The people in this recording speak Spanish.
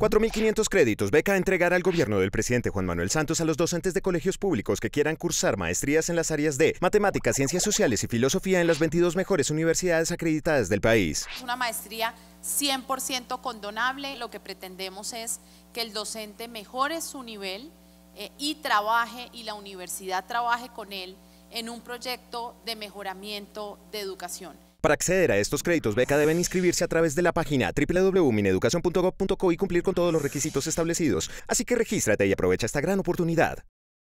4.500 créditos, beca a entregar al gobierno del presidente Juan Manuel Santos a los docentes de colegios públicos que quieran cursar maestrías en las áreas de matemáticas, ciencias sociales y filosofía en las 22 mejores universidades acreditadas del país. Una maestría 100% condonable, lo que pretendemos es que el docente mejore su nivel eh, y trabaje y la universidad trabaje con él en un proyecto de mejoramiento de educación. Para acceder a estos créditos beca deben inscribirse a través de la página www.mineducacion.gov.co y cumplir con todos los requisitos establecidos. Así que regístrate y aprovecha esta gran oportunidad.